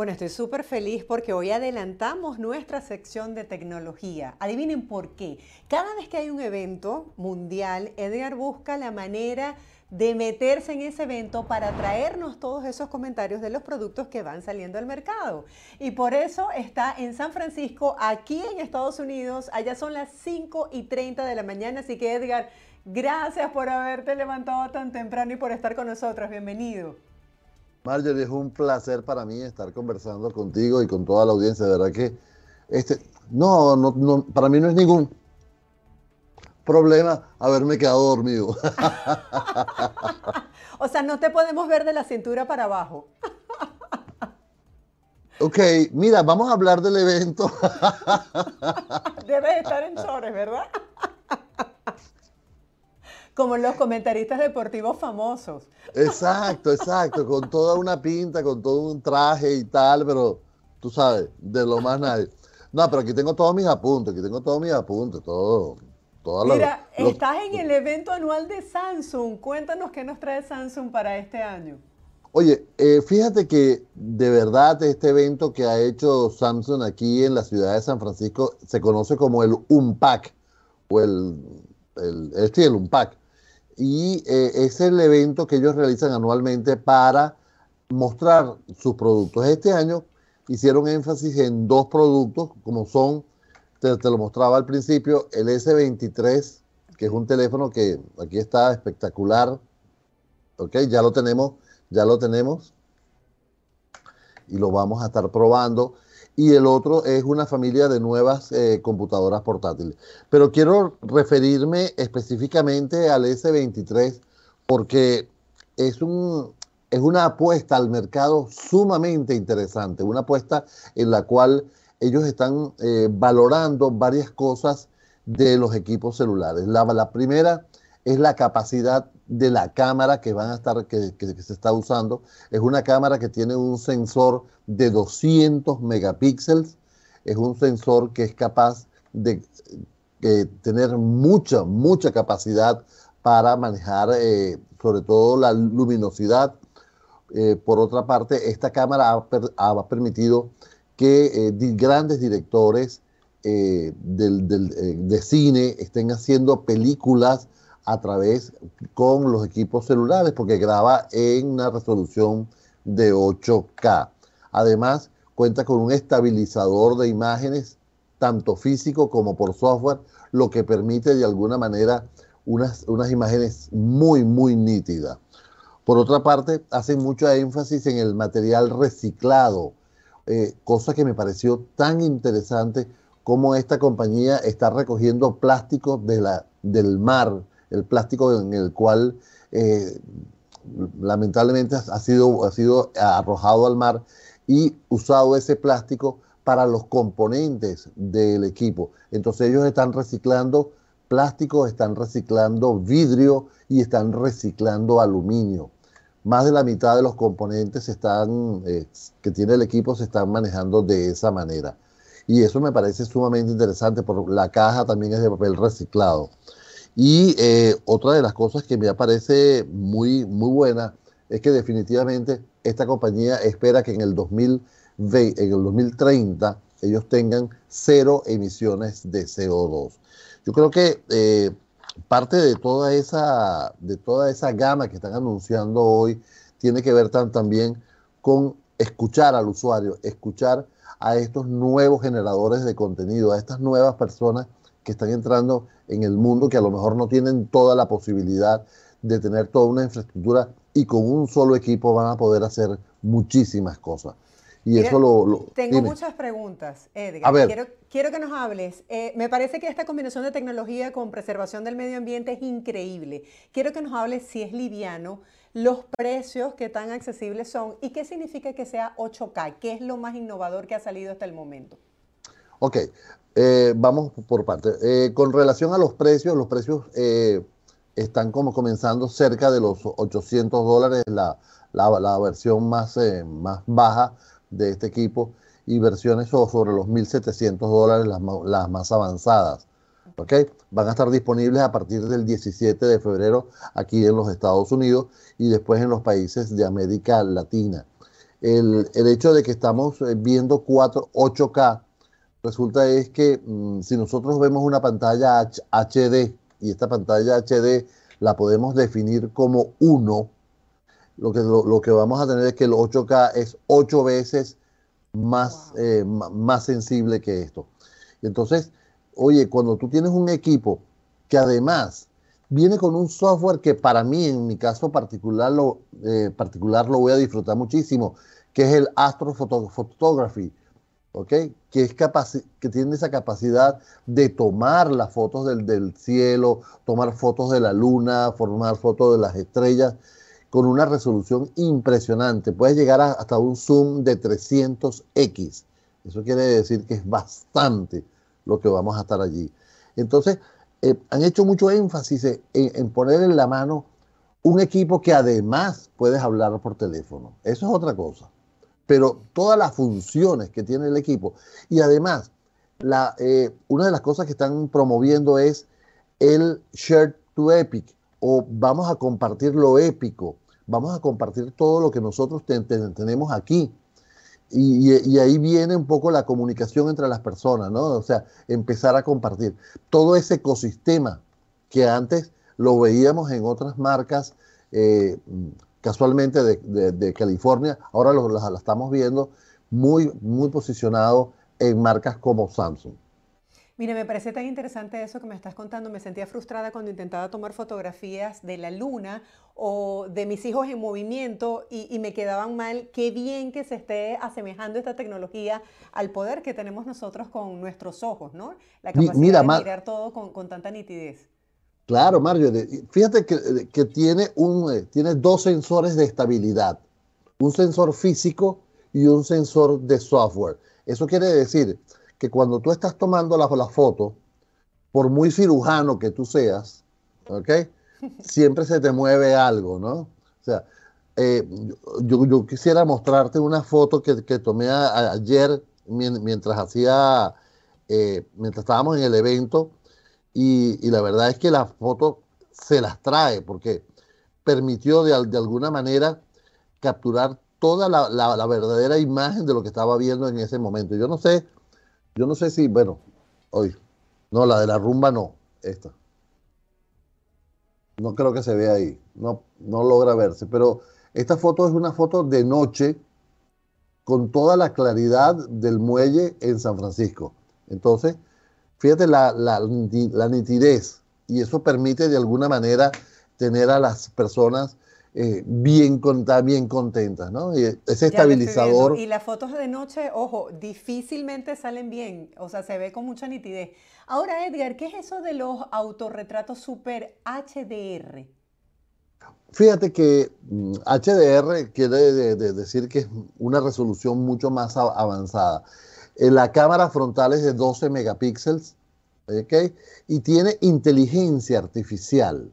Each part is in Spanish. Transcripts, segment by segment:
Bueno, estoy súper feliz porque hoy adelantamos nuestra sección de tecnología. Adivinen por qué. Cada vez que hay un evento mundial, Edgar busca la manera de meterse en ese evento para traernos todos esos comentarios de los productos que van saliendo al mercado. Y por eso está en San Francisco, aquí en Estados Unidos. Allá son las 5 y 30 de la mañana, así que Edgar, gracias por haberte levantado tan temprano y por estar con nosotros. Bienvenido. Marjorie, es un placer para mí estar conversando contigo y con toda la audiencia. De verdad que este, no, no, no para mí no es ningún problema haberme quedado dormido. o sea, no te podemos ver de la cintura para abajo. ok, mira, vamos a hablar del evento. Debes estar en chores, ¿verdad? como los comentaristas deportivos famosos. Exacto, exacto, con toda una pinta, con todo un traje y tal, pero tú sabes, de lo más nadie. No, pero aquí tengo todos mis apuntes, aquí tengo todos mis apuntes, todo. Mira, los, estás en el evento anual de Samsung. Cuéntanos qué nos trae Samsung para este año. Oye, eh, fíjate que de verdad este evento que ha hecho Samsung aquí en la ciudad de San Francisco se conoce como el Unpack o el, el, este, el Unpack y eh, es el evento que ellos realizan anualmente para mostrar sus productos. Este año hicieron énfasis en dos productos, como son, te, te lo mostraba al principio, el S23, que es un teléfono que aquí está espectacular. Ok, ya lo tenemos, ya lo tenemos. Y lo vamos a estar probando y el otro es una familia de nuevas eh, computadoras portátiles. Pero quiero referirme específicamente al S23 porque es, un, es una apuesta al mercado sumamente interesante, una apuesta en la cual ellos están eh, valorando varias cosas de los equipos celulares. la primera es la capacidad de la cámara que van a estar, que, se está usando. Es una cámara que tiene un sensor de 200 megapíxeles. Es un sensor que es capaz de, eh, tener mucha, mucha capacidad para manejar eh, sobre todo la luminosidad. Eh, por otra parte, esta cámara ha, permitido que grandes directores de cine estén haciendo películas a través con los equipos celulares porque graba en una resolución de 8K. Además, cuenta con un estabilizador de imágenes, tanto físico como por software, lo que permite de alguna manera unas, unas imágenes muy, muy nítidas. Por otra parte, hacen mucho énfasis en el material reciclado, eh, cosa que me pareció tan interesante como esta compañía está recogiendo plástico de la, del mar, el plástico en el cual eh, lamentablemente ha sido, ha arrojado al mar y usado ese plástico para los componentes del equipo. Entonces ellos están reciclando plástico, están reciclando vidrio y están reciclando aluminio. Más de la mitad de los componentes eh, que tiene el equipo se están manejando de esa manera. Y eso me parece sumamente interesante, porque la caja también es de papel reciclado. Y eh, otra de las cosas que me parece muy, muy buena es que definitivamente esta compañía espera que en el, en el 2030 ellos tengan cero emisiones de CO2. Yo creo que eh, parte de toda, esa, de toda esa gama que están anunciando hoy tiene que ver también con escuchar al usuario, escuchar a estos nuevos generadores de contenido, a estas nuevas personas que están entrando en el mundo, que a lo mejor no tienen toda la posibilidad de tener toda una infraestructura y con un solo equipo van a poder hacer muchísimas cosas. Y eso lo... tengo muchas preguntas, Edgar. Quiero, que nos hables. Eh, me parece que esta combinación de tecnología con preservación del medio ambiente es increíble. Quiero que nos hables si es liviano, los precios que tan accesibles son y qué significa que sea 8K, qué es lo más innovador que ha salido hasta el momento. Ok, eh, vamos por parte. Eh, con relación a los precios, los precios eh, están como comenzando cerca de los 800 dólares, la, la, versión más, más baja de este equipo, y versiones sobre los 1.700 dólares, las, más avanzadas. Okay. Van a estar disponibles a partir del 17 de febrero aquí en los Estados Unidos y después en los países de América Latina. El, el hecho de que estamos viendo 4, 8K resulta es que mm, si nosotros vemos una pantalla HD y esta pantalla HD la podemos definir como 1, lo que, lo, que vamos a tener es que el 8K es 8 veces más, eh, más sensible que esto. Entonces, oye, cuando tú tienes un equipo que además viene con un software que para mí, en mi caso particular, lo, eh, particular lo voy a disfrutar muchísimo, que es el Astro Photography. Que, es que tiene esa capacidad de tomar las fotos del, del, cielo, tomar fotos de la luna, formar fotos de las estrellas con una resolución impresionante. Puedes llegar hasta un zoom de 300x. Eso quiere decir que es bastante lo que vamos a estar allí. Entonces, eh, han hecho mucho énfasis en poner en la mano un equipo que además puedes hablar por teléfono. Eso es otra cosa pero todas las funciones que tiene el equipo. Y además, la, eh, una de las cosas que están promoviendo es el Share to Epic, o vamos a compartir lo épico, vamos a compartir todo lo que nosotros tenemos aquí. Y, ahí viene un poco la comunicación entre las personas, ¿no? O sea, empezar a compartir todo ese ecosistema que antes lo veíamos en otras marcas eh, casualmente de, California, ahora la, estamos viendo muy, muy posicionado en marcas como Samsung. Mira, me parece tan interesante eso que me estás contando. Me sentía frustrada cuando intentaba tomar fotografías de la luna o de mis hijos en movimiento y, me quedaban mal. Qué bien que se esté asemejando esta tecnología al poder que tenemos nosotros con nuestros ojos, ¿no? La capacidad de mirar todo con tanta nitidez. Claro, Mario, fíjate que, tiene, un, eh, tiene dos sensores de estabilidad, un sensor físico y un sensor de software. Eso quiere decir que cuando tú estás tomando la, fotos, foto, por muy cirujano que tú seas, Siempre se te mueve algo, ¿no? O sea, eh, yo, quisiera mostrarte una foto que, tomé ayer mientras hacía, eh, mientras estábamos en el evento y, la verdad es que la foto se las trae porque permitió de, alguna manera capturar toda la, verdadera imagen de lo que estaba viendo en ese momento. Yo no sé, yo no sé si, bueno, hoy, no, la de la rumba no, esta. No creo que se vea ahí, no, no logra verse, pero esta foto es una foto de noche con toda la claridad del muelle en San Francisco. Entonces, Fíjate la, nitidez y eso permite de alguna manera tener a las personas eh, bien, bien contentas, ¿no? Y estabilizador. Y las fotos de noche, ojo, difícilmente salen bien, o sea, se ve con mucha nitidez. Ahora, Edgar, ¿qué es eso de los autorretratos super HDR? Fíjate que mm, HDR quiere decir que es una resolución mucho más avanzada la cámara frontal es de 12 megapíxeles y tiene inteligencia artificial.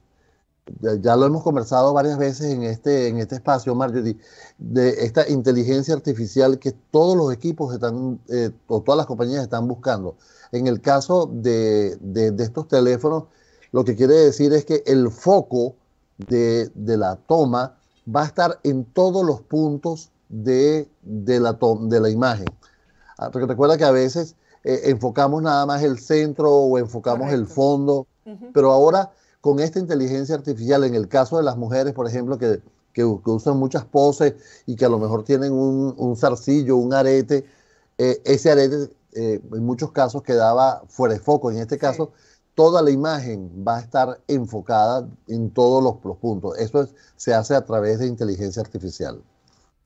Ya, lo hemos conversado varias veces en este, en este espacio, Marjorie, de esta inteligencia artificial que todos los equipos están, eh, o todas las compañías están buscando. En el caso de, estos teléfonos, lo que quiere decir es que el foco de, la toma va a estar en todos los puntos de, la, la imagen. Ah, porque recuerda que a veces eh, enfocamos nada más el centro o enfocamos el fondo, pero ahora con esta inteligencia artificial, en el caso de las mujeres, por ejemplo, que, usan muchas poses y que a lo mejor tienen un, un zarcillo, un arete, eh, ese arete eh, en muchos casos quedaba fuera de foco. En este caso, toda la imagen va a estar enfocada en todos los, puntos. Eso se hace a través de inteligencia artificial.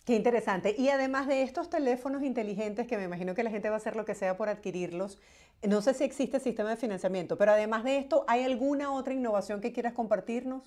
Qué interesante. Y además de estos teléfonos inteligentes, que me imagino que la gente va a hacer lo que sea por adquirirlos, no sé si existe sistema de financiamiento, pero además de esto, ¿hay alguna otra innovación que quieras compartirnos?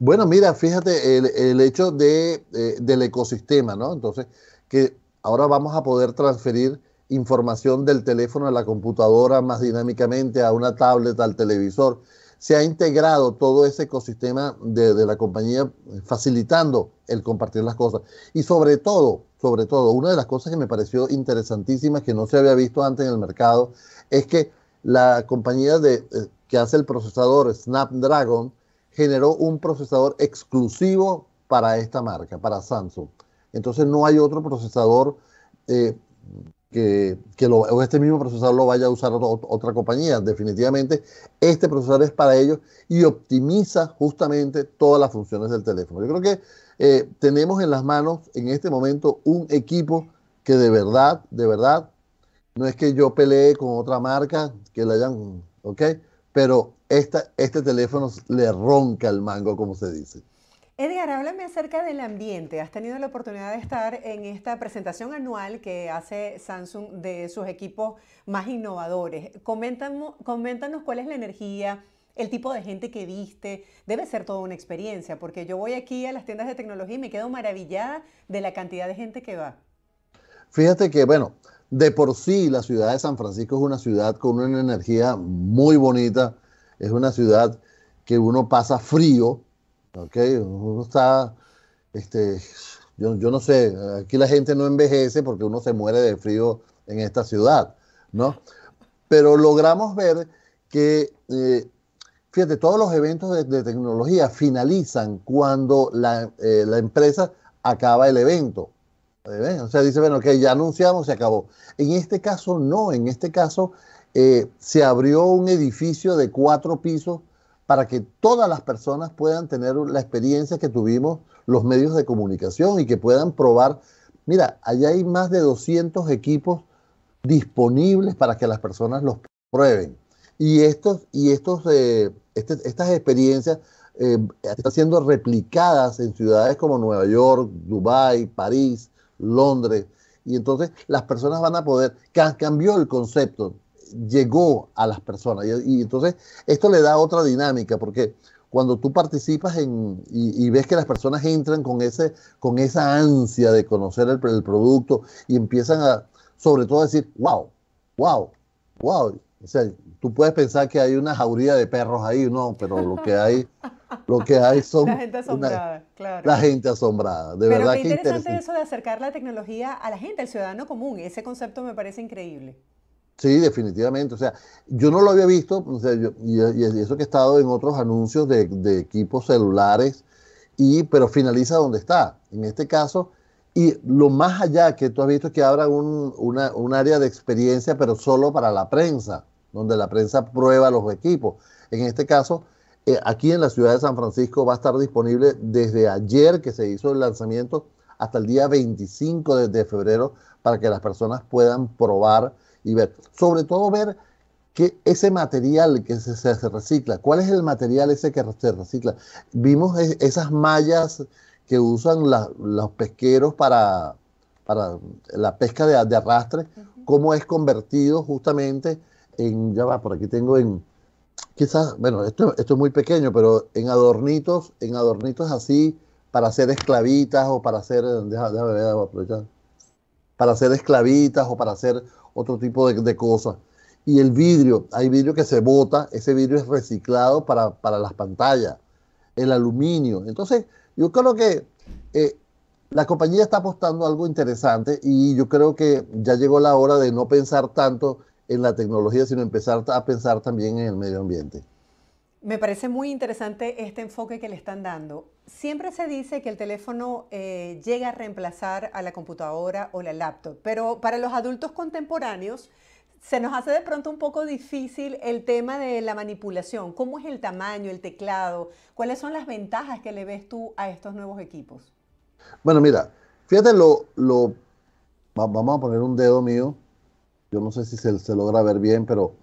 Bueno, mira, fíjate el, hecho de, eh, del ecosistema, ¿no? Entonces, que ahora vamos a poder transferir información del teléfono a la computadora más dinámicamente, a una tablet, al televisor se ha integrado todo ese ecosistema de, la compañía eh, facilitando el compartir las cosas. Y sobre todo, sobre todo, una de las cosas que me pareció interesantísima que no se había visto antes en el mercado es que la compañía de, eh, que hace el procesador Snapdragon generó un procesador exclusivo para esta marca, para Samsung. Entonces no hay otro procesador eh, que, este mismo procesador lo vaya a usar otra compañía. Definitivamente, este procesador es para ellos y optimiza justamente todas las funciones del teléfono. Yo creo que eh, tenemos en las manos en este momento un equipo que de verdad, de verdad, no es que yo pelee con otra marca que la hayan, ¿ok? Pero esta, este teléfono le ronca el mango, como se dice. Edgar, háblame acerca del ambiente. Has tenido la oportunidad de estar en esta presentación anual que hace Samsung de sus equipos más innovadores. Coméntanos, cuál es la energía, el tipo de gente que viste. Debe ser toda una experiencia, porque yo voy aquí a las tiendas de tecnología y me quedo maravillada de la cantidad de gente que va. Fíjate que, bueno, de por sí la ciudad de San Francisco es una ciudad con una energía muy bonita. Es una ciudad que uno pasa frío, ¿ok? Uno está, este, yo, no sé, aquí la gente no envejece porque uno se muere de frío en esta ciudad, ¿no? Pero logramos ver que, eh, fíjate, todos los eventos de, tecnología finalizan cuando eh, la, empresa acaba el evento. O sea, dice, bueno, que ya anunciamos, se acabó. En este caso no, en este caso eh, se abrió un edificio de cuatro pisos para que todas las personas puedan tener la experiencia que tuvimos los medios de comunicación y que puedan probar. Mira, allá hay más de 200 equipos disponibles para que las personas los prueben. Y, estos, y estos, eh, este, estas experiencias eh, están siendo replicadas en ciudades como Nueva York, Dubai, París, Londres. Y entonces las personas van a poder, cambió el concepto llegó a las personas. Y, entonces esto le da otra dinámica, porque cuando tú participas en, y, ves que las personas entran con, ese, con esa ansia de conocer el, producto y empiezan a, sobre todo, a decir, wow, wow, wow. O sea, tú puedes pensar que hay una jauría de perros ahí, no, pero lo que hay, lo que hay son... La gente asombrada, claro. La gente asombrada, de verdad. interesante, interesante eso de acercar la tecnología a la gente, al ciudadano común. Ese concepto me parece increíble. Sí, definitivamente. O sea, yo no lo había visto, o sea, yo, y, y, eso que he estado en otros anuncios de, equipos celulares, y, pero finaliza donde está. En este caso, y lo más allá que tú has visto es que abra un, área de experiencia, pero solo para la prensa, donde la prensa prueba los equipos. En este caso, eh, aquí en la ciudad de San Francisco va a estar disponible desde ayer que se hizo el lanzamiento hasta el día 25 de febrero para que las personas puedan probar y ver. Sobre todo ver que ese material que se, recicla, ¿cuál es el material ese que se recicla? Vimos esas mallas que usan los pesqueros para, para la pesca de, arrastre, cómo es convertido justamente en, ya va, por aquí tengo en, quizás, bueno, esto, esto es muy pequeño, pero en adornitos, en adornitos así, para hacer esclavitas o para hacer, para hacer esclavitas o para hacer otro tipo de, cosas. Y el vidrio, hay vidrio que se bota, ese vidrio es reciclado para, las pantallas, el aluminio. Entonces, yo creo que eh, la compañía está apostando algo interesante y yo creo que ya llegó la hora de no pensar tanto en la tecnología, sino empezar a pensar también en el medio ambiente. Me parece muy interesante este enfoque que le están dando. Siempre se dice que el teléfono eh, llega a reemplazar a la computadora o la laptop, pero para los adultos contemporáneos se nos hace de pronto un poco difícil el tema de la manipulación. ¿Cómo es el tamaño, el teclado? ¿Cuáles son las ventajas que le ves tú a estos nuevos equipos? Bueno, mira, fíjate lo, vamos a poner un dedo mío. Yo no sé si se, se logra ver bien, pero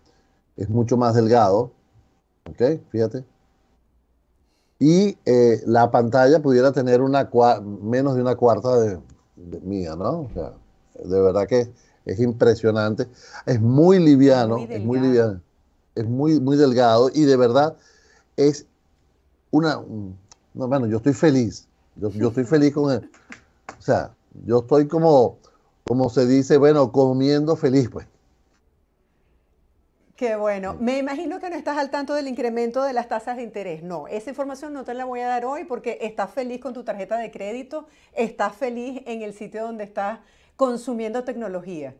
es mucho más delgado. ¿Ok? Fíjate y eh, la pantalla pudiera tener una menos de una cuarta de, mía, ¿no? O sea, de verdad que es impresionante. Es muy liviano, es muy liviano, es muy, muy delgado y de verdad es una... No, bueno, yo estoy feliz, yo, yo estoy feliz con él. O sea, yo estoy como, como se dice, bueno, comiendo feliz, pues. Qué bueno. Me imagino que no estás al tanto del incremento de las tasas de interés. No, esa información no te la voy a dar hoy porque estás feliz con tu tarjeta de crédito, estás feliz en el sitio donde estás consumiendo tecnología.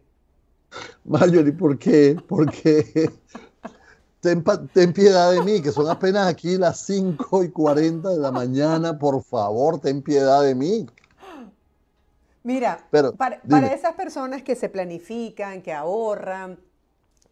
¿y ¿por qué? Porque ten, piedad de mí, que son apenas aquí las 5 y 40 de la mañana. Por favor, ten piedad de mí. Mira, para esas personas que se planifican, que ahorran,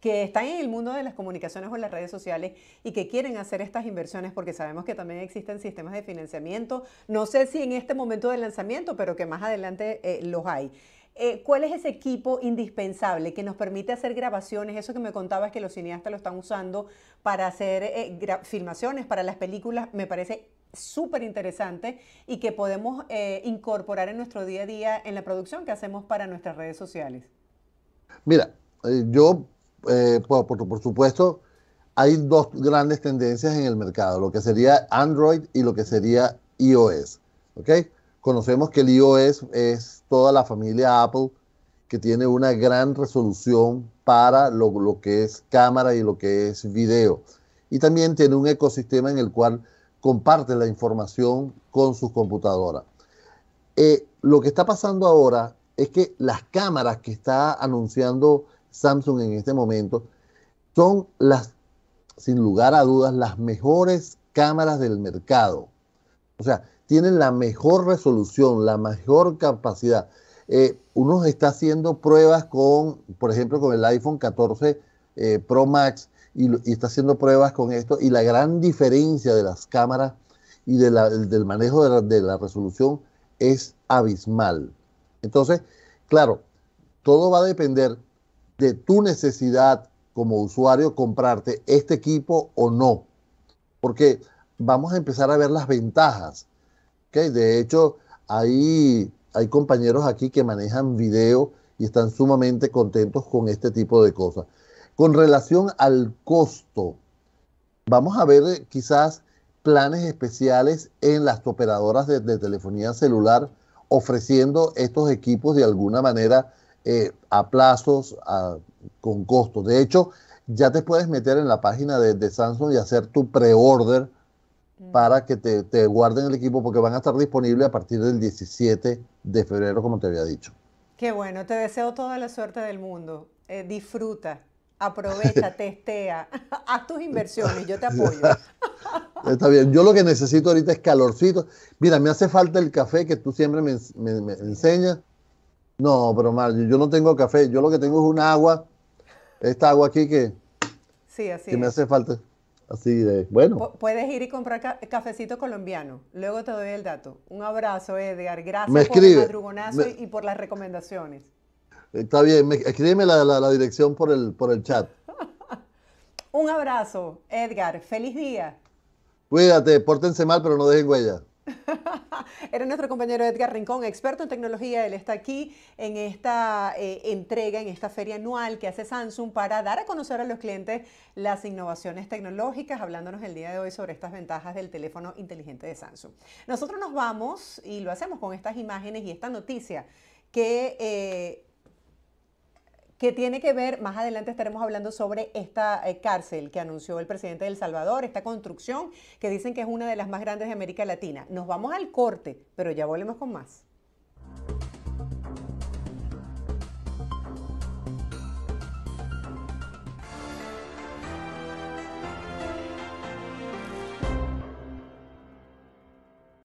que están en el mundo de las comunicaciones o las redes sociales y que quieren hacer estas inversiones porque sabemos que también existen sistemas de financiamiento, no sé si en este momento del lanzamiento, pero que más adelante eh, los hay. Eh, ¿Cuál es ese equipo indispensable que nos permite hacer grabaciones? Eso que me contabas que los cineastas lo están usando para hacer eh, filmaciones para las películas, me parece súper interesante y que podemos incorporar en nuestro día a día en la producción que hacemos para nuestras redes sociales. Mira, yo eh, por, supuesto, hay dos grandes tendencias en el mercado, lo que sería Android y lo que sería iOS. Conocemos que el iOS es toda la familia Apple que tiene una gran resolución para lo, lo que es cámara y lo que es video. Y también tiene un ecosistema en el cual comparte la información con sus computadoras. Eh, lo que está pasando ahora es que las cámaras que está anunciando Samsung en este momento, son las, sin lugar a dudas, las mejores cámaras del mercado. O sea, tienen la mejor resolución, la mejor capacidad. Eh, uno está haciendo pruebas con, por ejemplo, con el iPhone 14 eh, Pro Max y, está haciendo pruebas con esto y la gran diferencia de las cámaras y del manejo de la resolución es abismal. Entonces, claro, todo va a depender de tu necesidad como usuario comprarte este equipo o no. Porque vamos a empezar a ver las ventajas. De hecho, hay, hay compañeros aquí que manejan video y están sumamente contentos con este tipo de cosas. Con relación al costo, vamos a ver eh, quizás planes especiales en las operadoras de telefonía celular ofreciendo estos equipos de alguna manera eh, a plazos, con costos. De hecho, ya te puedes meter en la página de, Samsung y hacer tu pre-order mm. para que te, guarden el equipo porque van a estar disponibles a partir del 17 de febrero, como te había dicho. Qué bueno, te deseo toda la suerte del mundo. Eh, disfruta, aprovecha, testea, haz tus inversiones, yo te apoyo. Está bien, yo lo que necesito ahorita es calorcito. Mira, me hace falta el café que tú siempre me enseñas. No, pero Mario, yo no tengo café. Yo lo que tengo es una agua, esta agua aquí que, sí, así que me hace falta. Así de, bueno. puedes ir y comprar cafecito colombiano. Luego te doy el dato. Un abrazo, Edgar. Gracias por el madrugonazo y por las recomendaciones. Está bien, escríbeme la, dirección por el, por el chat. Un abrazo, Edgar. Feliz día. Cuídate, pórtense mal, pero no dejen huella. Era nuestro compañero Edgar Rincón, experto en tecnología. Él está aquí en esta eh, entrega, en esta feria anual que hace Samsung para dar a conocer a los clientes las innovaciones tecnológicas, hablándonos el día de hoy sobre estas ventajas del teléfono inteligente de Samsung. Nosotros nos vamos y lo hacemos con estas imágenes y esta noticia que eh, que tiene que ver, más adelante estaremos hablando sobre esta eh, cárcel que anunció el presidente de Salvador, esta construcción que dicen que es una de las más grandes de América Latina. Nos vamos al corte, pero ya volvemos con más.